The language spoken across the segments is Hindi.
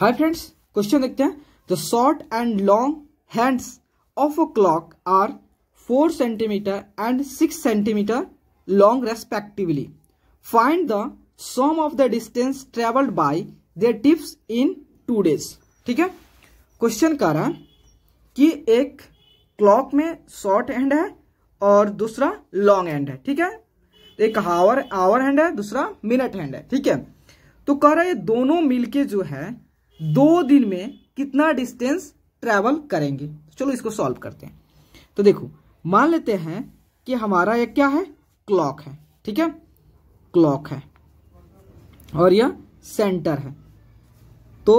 हाय फ्रेंड्स क्वेश्चन देखते हैं the short and long hands of a clock are four centimetre and six centimetre long respectively find the sum of the distance travelled by the tips in two days ठीक है क्वेश्चन कह रहा है कि एक क्लॉक में शॉर्ट हैंड है और दूसरा लॉन्ग हैंड है ठीक है एक हावर आवर हैंड है दूसरा मिनट हैंड है ठीक है तो कह रहा है दोनों मिलके जो है दो दिन में कितना डिस्टेंस ट्रेवल करेंगे चलो इसको सॉल्व करते हैं तो देखो मान लेते हैं कि हमारा यह क्या है क्लॉक है ठीक है क्लॉक है और यह सेंटर है तो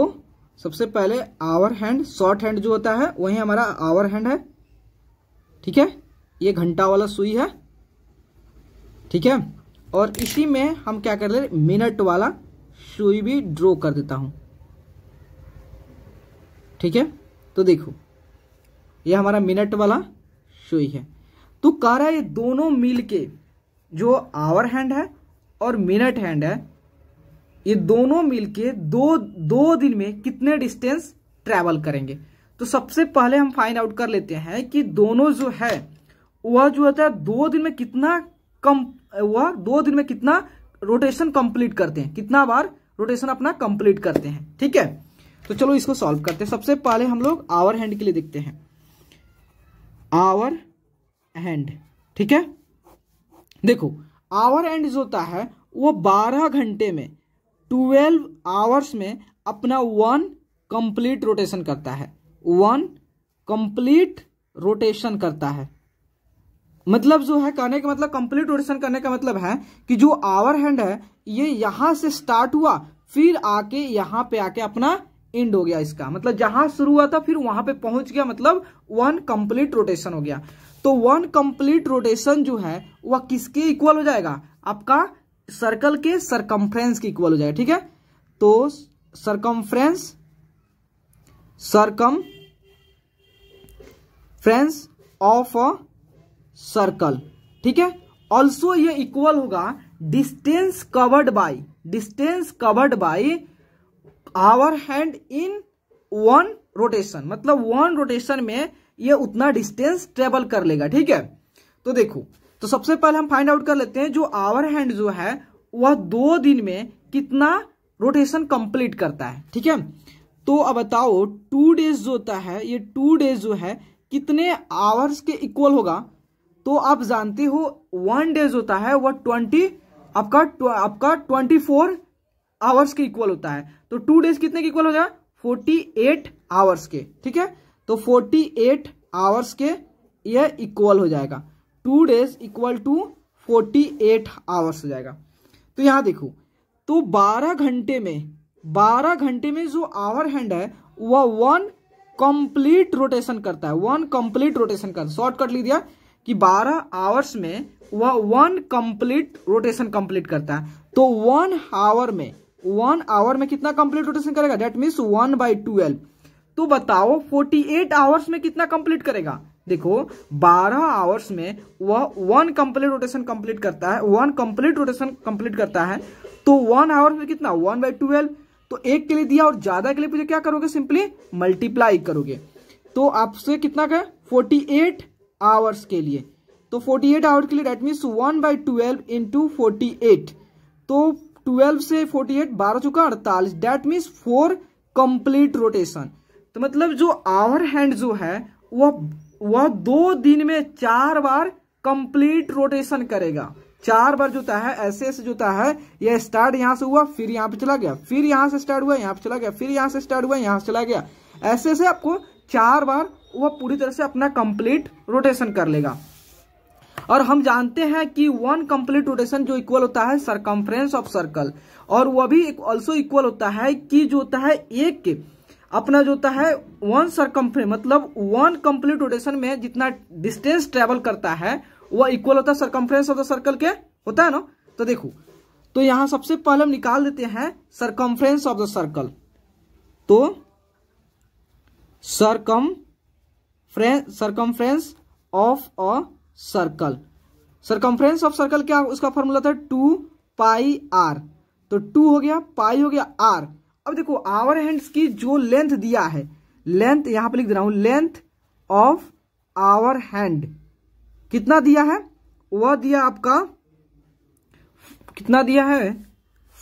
सबसे पहले आवर हैंड शॉर्ट हैंड जो होता है वही हमारा आवर हैंड है ठीक है ये घंटा वाला सुई है ठीक है और इसी में हम क्या कर ले मिनट वाला सुई भी ड्रॉ कर देता हूं ठीक है तो देखो ये हमारा मिनट वाला सुई है तो कह रहा है ये दोनों मिल के जो आवर हैंड है और मिनट हैंड है ये दोनों मिलके दो दो दिन में कितने डिस्टेंस ट्रेवल करेंगे तो सबसे पहले हम फाइंड आउट कर लेते हैं कि दोनों जो है वह जो होता है दो दिन में कितना कम वह दो दिन में कितना रोटेशन कंप्लीट करते हैं कितना बार रोटेशन अपना कंप्लीट करते हैं ठीक है तो चलो इसको सॉल्व करते हैं सबसे पहले हम लोग आवर हैंड के लिए देखते हैं आवर हैंड ठीक है देखो आवर हैंड जो होता है वो बारह घंटे में ट्वेल्व आवर्स में अपना वन कंप्लीट रोटेशन करता है वन कंप्लीट रोटेशन करता है मतलब जो है कहने का मतलब कंप्लीट रोटेशन करने का मतलब है कि जो आवर हैंड है ये यहां से स्टार्ट हुआ फिर आके यहां पे आके अपना एंड हो गया इसका मतलब जहां शुरू हुआ था फिर वहां पे पहुंच गया मतलब वन कंप्लीट रोटेशन हो गया तो वन कंप्लीट रोटेशन जो है वह किसके इक्वल हो जाएगा आपका सर्कल के सरकमफ्रेंस के इक्वल हो जाएगा ठीक है तो circumference circumference of a circle ठीक है ऑल्सो ये इक्वल होगा distance covered by distance covered by hour hand in one rotation मतलब वन रोटेशन में ये उतना डिस्टेंस ट्रेवल कर लेगा ठीक है तो देखो तो सबसे पहले हम फाइंड आउट कर लेते हैं जो आवर हैंड जो है वह दो दिन में कितना रोटेशन कंप्लीट करता है ठीक है तो अब बताओ टू डेज जो होता है ये टू डेज जो है कितने आवर्स के इक्वल होगा तो आप जानते हो वन डेज होता है वह ट्वेंटी आपका आपका ट्वेंटी फोर आवर्स के इक्वल होता है तो टू डेज कितने के इक्वल हो जाएगा फोर्टी एट आवर्स के ठीक है तो फोर्टी एट आवर्स के यह इक्वल हो जाएगा two days equal to forty eight hours हो जाएगा तो यहां देखो तो बारह घंटे में बारह घंटे में जो आवर हैंड है वह वन कंप्लीट रोटेशन करता है वन कंप्लीट रोटेशन करता शॉर्ट कट लिख दिया कि बारह आवर्स में वह वन कंप्लीट रोटेशन कंप्लीट करता है तो वन आवर में वन आवर में कितना कंप्लीट रोटेशन करेगा that means one by twelve तो बताओ 48 आवर्स में कितना कंप्लीट करेगा देखो 12 आवर्स में वह वन कंप्लीट रोटेशन कंप्लीट करता है वन कंप्लीट रोटेशन कंप्लीट करता है तो वन आवर्स में कितना वन बाई ट्वेल्व तो एक के लिए दिया और ज्यादा के लिए पूछा क्या करोगे सिंपली मल्टीप्लाई करोगे तो आपसे कितना का फोर्टी एट आवर्स के लिए तो 48 आवर के लिए that means one by twelve into forty eight तो ट्वेल्व से फोर्टी एट बारह चौका अड़तालीस that means four complete rotation तो मतलब जो आवर हैंड जो है वह वह दो दिन में चार बार कंप्लीट रोटेशन करेगा चार बार जोता है ऐसे ऐसे जोता है यह स्टार्ट यहां से हुआ फिर यहां पे चला गया फिर यहां से स्टार्ट हुआ यहां पे चला गया फिर यहां से स्टार्ट हुआ यहां से चला गया ऐसे ऐसे आपको चार बार वह पूरी तरह से अपना कंप्लीट रोटेशन कर लेगा और हम जानते हैं कि वन कंप्लीट रोटेशन जो इक्वल होता है सरकम्फ्रेंस ऑफ सर्कल और वह भी ऑल्सो इक्वल होता है कि जो होता है एक अपना जो होता है वन सरकम्फ्रेंस मतलब वन कंप्लीट रोटेशन में जितना डिस्टेंस ट्रेवल करता है वह इक्वल होता है सरकम्फ्रेंस ऑफ द सर्कल के होता है ना तो देखो तो यहां सबसे पहले हम निकाल देते हैं सरकम्फ्रेंस ऑफ द सर्कल तो circum circumference of a circle circumference of circle क्या उसका फॉर्मूला था टू पाई आर तो टू हो गया पाई हो गया आर अब देखो आवर हैंड्स की जो लेंथ दिया है लेंथ यहां पे लिख दे रहा हूं लेंथ ऑफ आवर हैंड कितना दिया है वह दिया आपका कितना दिया है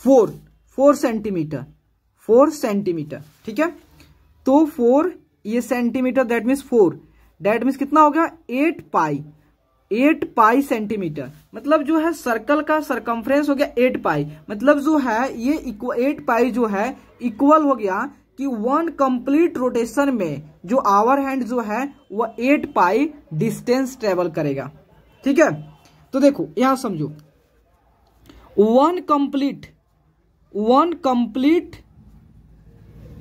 four four centimetre four centimetre ठीक है तो फोर ये centimetre that means four that means कितना हो गया eight pi eight pi centimetre मतलब जो है सर्कल का सरकमफ्रेंस हो गया एट पाई मतलब जो है ये एट पाई जो है इक्वल हो गया कि वन कंप्लीट रोटेशन में जो आवर हैंड जो है वह एट पाई डिस्टेंस ट्रेवल करेगा ठीक है तो देखो यहां समझो one complete one complete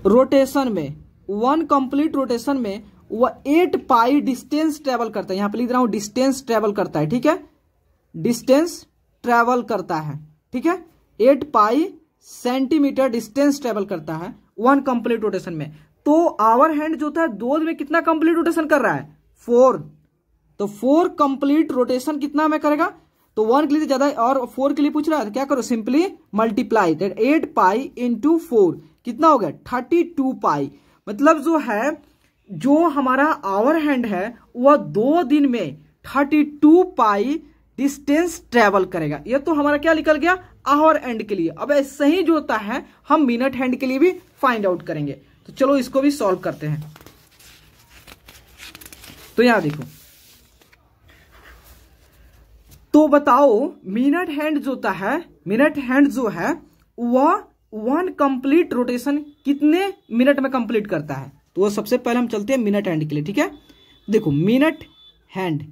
rotation में वन कंप्लीट रोटेशन में वह एट पाई डिस्टेंस ट्रेवल करता है यहां पर लिख रहा हूं डिस्टेंस ट्रेवल करता है ठीक है डिस्टेंस ट्रेवल करता है ठीक है eight pi centimetre distance travel करता है वन कंप्लीट रोटेशन में तो आवर हैंड जो था दो में कितना कंप्लीट रोटेशन कर रहा है फोर तो फोर कंप्लीट रोटेशन कितना में करेगा तो वन के लिए तो ज्यादा और फोर के लिए पूछ रहा है तो क्या करो simply multiply eight pi into four कितना हो गया थर्टी टू पाई मतलब जो है जो हमारा आवर हैंड है वह दो दिन में thirty two pi distance travel करेगा यह तो हमारा क्या निकल गया आवर एंड के लिए अब ऐसे ही जो होता है हम मिनट हैंड के लिए भी फाइंड आउट करेंगे तो चलो इसको भी सॉल्व करते हैं तो यहां देखो तो बताओ मिनट हैंड जो होता है मिनट हैंड जो है वह वन कंप्लीट रोटेशन कितने मिनट में कंप्लीट करता है तो वो सबसे पहले हम चलते हैं मिनट हैंड के लिए ठीक है देखो मिनट हैंड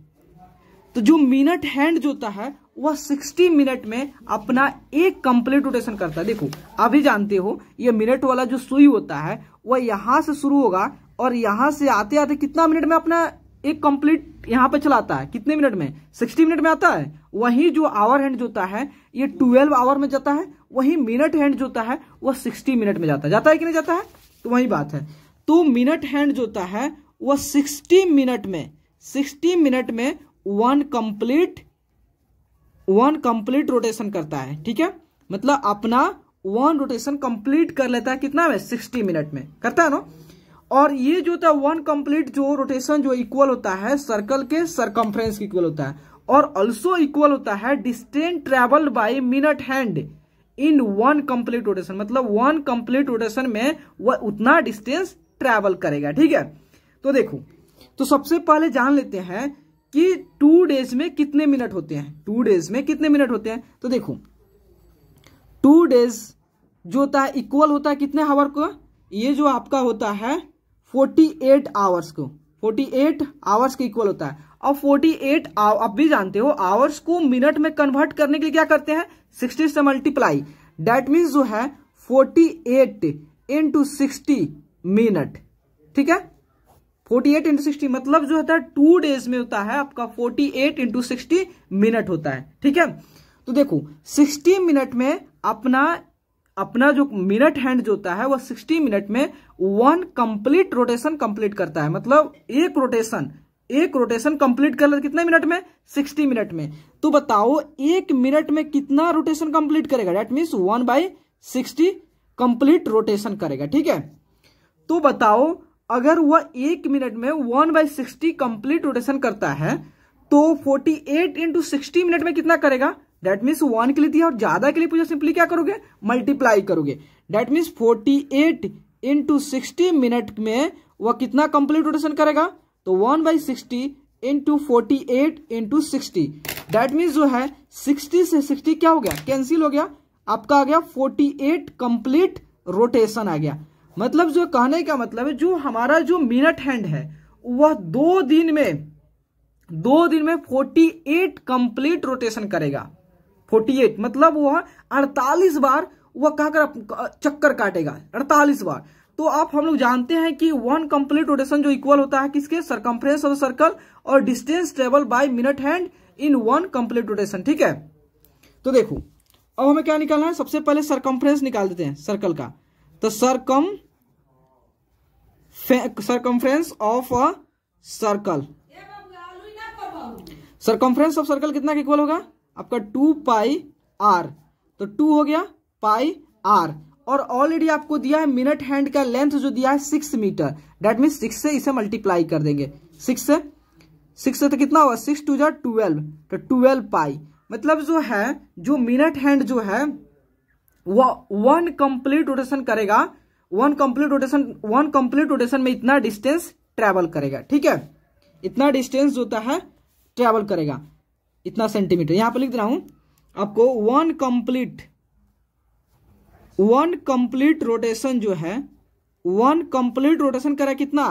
तो जो मिनट हैंड जो होता है वह 60 मिनट में अपना एक कंप्लीट रोटेशन करता है देखो अभी जानते हो ये मिनट वाला जो सुई होता है वह यहां से शुरू होगा और यहां से आते आते कितना मिनट में अपना एक कंप्लीट यहां पे चलाता है कितने मिनट में 60 मिनट में आता है वही जो आवर हैंड जो होता है ये 12 आवर में जाता है वही मिनट हैंड जो होता है वह 60 मिनट में जाता है जाता है कि नहीं जाता है तो वही बात है तो मिनट हैंड जो होता है वह सिक्सटी मिनट में सिक्सटी मिनट में one complete one complete rotation करता है ठीक है मतलब अपना वन रोटेशन कंप्लीट कर लेता है कितना में सिक्सटी मिनट में करता है ना और ये जो होता है वन कंप्लीट जो रोटेशन जो इक्वल होता है सर्कल के सरकमफ्रेंस इक्वल होता है और ऑल्सो इक्वल होता है distance travelled by minute hand in one complete rotation मतलब वन कंप्लीट रोटेशन में वह उतना डिस्टेंस ट्रैवल करेगा ठीक है तो देखो तो सबसे पहले जान लेते हैं कि टू डेज में कितने मिनट होते हैं टू डेज में कितने मिनट होते हैं तो देखो टू डेज जो होता है इक्वल होता है कितने आवर को ये जो आपका होता है फोर्टी एट आवर्स को फोर्टी एट आवर्स को इक्वल होता है अब फोर्टी एट आप भी जानते हो आवर्स को मिनट में कन्वर्ट करने के लिए क्या करते हैं सिक्सटी से मल्टीप्लाई डेट मीन्स जो है forty eight into sixty minute ठीक है 48 एट इंटू सिक्सटी मतलब जो होता है टू डेज में होता है आपका 48 एट इंटू सिक्सटी मिनट होता है ठीक है तो देखो 60 मिनट में अपना अपना जो मिनट हैंड जो होता है वह 60 मिनट में वन कंप्लीट रोटेशन कंप्लीट करता है मतलब एक रोटेशन एक रोटेशन कंप्लीट कर कितने मिनट में 60 मिनट में तो बताओ एक मिनट में कितना रोटेशन कंप्लीट करेगा that mean one by sixty complete rotation करेगा ठीक है तो बताओ अगर वह एक मिनट में one by sixty complete rotation करता है तो forty eight into sixty minute में कितना करेगा डेट मीन्स वन के लिए दिया और ज्यादा के लिए पूछा सिंपली क्या करोगे मल्टीप्लाई करोगे that means forty eight into sixty minute में वह कितना कंप्लीट रोटेशन करेगा तो one by sixty into forty eight into sixty that means जो है सिक्सटी से सिक्सटी क्या हो गया कैंसिल हो गया आपका आ गया फोर्टी एट कंप्लीट रोटेशन आ गया मतलब जो कहने का मतलब है जो हमारा जो मिनट हैंड है वह दो दिन में दो दिन में 48 कंप्लीट रोटेशन करेगा 48 मतलब वह 48 बार वह कहकर चक्कर काटेगा 48 बार तो आप हम लोग जानते हैं कि वन कंप्लीट रोटेशन जो इक्वल होता है किसके सरकम्फ्रेंस ऑफ सर्कल और distance travel by minute hand in one complete rotation ठीक है तो देखो अब हमें क्या निकालना है सबसे पहले सरकम्फ्रेंस निकाल देते हैं सर्कल का तो circum circumference of a circle circumference of circle कितना इक्वल होगा आपका टू पाई आर तो टू हो गया पाई आर और ऑलरेडी आपको दिया है मिनट हैंड का लेंथ जो दिया है six metre that mean six से इसे मल्टीप्लाई कर देंगे सिक्स से सिक्स से तो कितना होगा सिक्स टू जो ट्वेल्व तो ट्वेल्व पाई मतलब जो है जो मिनट हैंड जो है वह वन कंप्लीट रोटेशन करेगा one complete rotation one complete rotation में इतना डिस्टेंस ट्रेवल करेगा ठीक है इतना डिस्टेंस जो होता है ट्रेवल करेगा इतना सेंटीमीटर यहां पर लिख दे रहा हूं आपको one complete one complete rotation जो है वन कंप्लीट रोटेशन करा कितना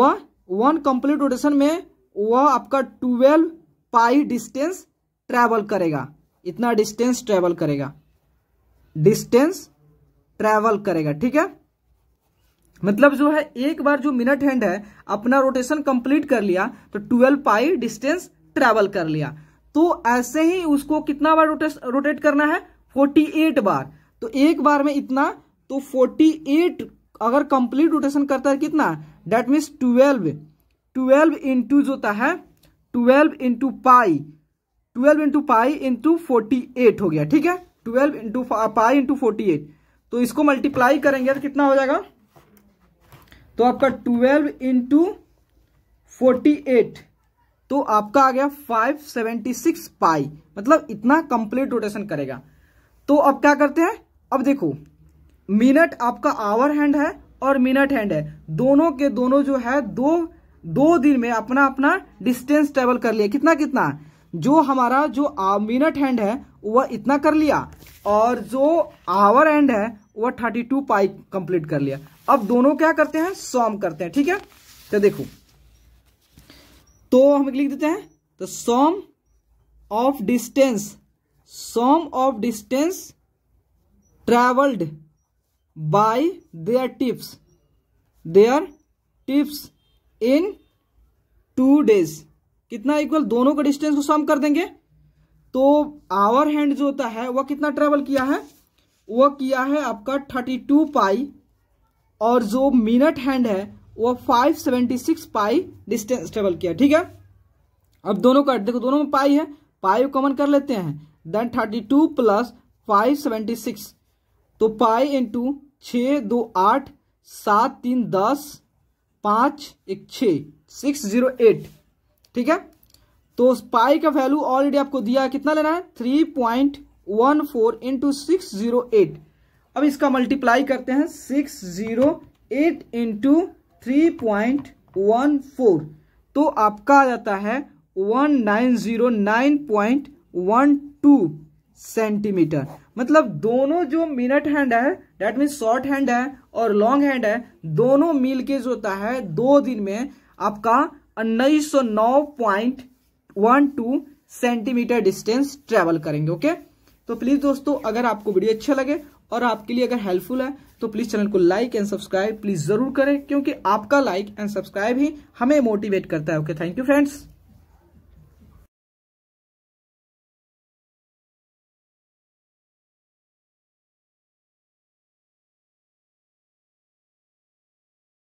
वह वन कंप्लीट रोटेशन में वह आपका ट्वेल्व पाई डिस्टेंस ट्रेवल करेगा इतना डिस्टेंस ट्रेवल करेगा डिस्टेंस ट्रैवल करेगा ठीक है मतलब जो है एक बार जो मिनट हैंड है अपना रोटेशन कंप्लीट कर लिया तो ट्वेल्व पाई डिस्टेंस ट्रैवल कर लिया तो ऐसे ही उसको कितना बार रोटेट करना है फोर्टी एट बार तो एक बार में इतना तो फोर्टी एट अगर कंप्लीट रोटेशन करता है कितना that means twelve twelve into जो होता है twelve into pi twelve into pi into forty eight हो गया ठीक है twelve into pi into forty eight तो इसको मल्टीप्लाई करेंगे तो कितना हो जाएगा तो आपका ट्वेल्व इंटू फोर्टी एट तो आपका आ गया फाइव सेवेंटी सिक्स पाई मतलब इतना कंप्लीट रोटेशन करेगा तो अब क्या करते हैं अब देखो मिनट आपका आवर हैंड है और मिनट हैंड है दोनों के दोनों जो है दो दो दिन में अपना अपना डिस्टेंस ट्रेवल कर लिया कितना कितना जो हमारा जो मिनट हैंड है वह इतना कर लिया और जो आवर एंड है वह थर्टी टू पाई कंप्लीट कर लिया अब दोनों क्या करते हैं सॉम करते हैं ठीक है तो देखो तो हम लिख देते हैं तो sum of distance sum of distance travelled by their tips their tips in two days कितना इक्वल दोनों का डिस्टेंस को सॉम कर देंगे तो आवर हैंड जो होता है वह कितना ट्रेवल किया है वह किया है आपका थर्टी टू पाई और जो मिनट हैंड है वह five seventy six pi distance travel किया ठीक है अब दोनों का देखो दोनों में पाई है पाई कॉमन कर लेते हैं then thirty two plus five seventy six तो पाई इंटू छ दो आठ सात तीन दस पांच एक छ सिक्स जीरो एट ठीक है तो पाई का वैल्यू ऑलरेडी आपको दिया है कितना लेना है three point one four into six zero eight अब इसका मल्टीप्लाई करते हैं six zero eight into three point one four तो आपका आ जाता है one nine zero nine point one two centimetre मतलब दोनों जो मिनट हैंड है डेट मीन शॉर्ट हैंड है और लॉन्ग हैंड है दोनों मिलके जो होता है दो दिन में आपका उन्नीस सौ नौ point one two centimetre distance travel करेंगे ओके तो प्लीज दोस्तों अगर आपको वीडियो अच्छा लगे और आपके लिए अगर हेल्पफुल है तो प्लीज चैनल को लाइक एंड सब्सक्राइब प्लीज जरूर करें क्योंकि आपका लाइक एंड सब्सक्राइब ही हमें मोटिवेट करता है ओके थैंक यू फ्रेंड्स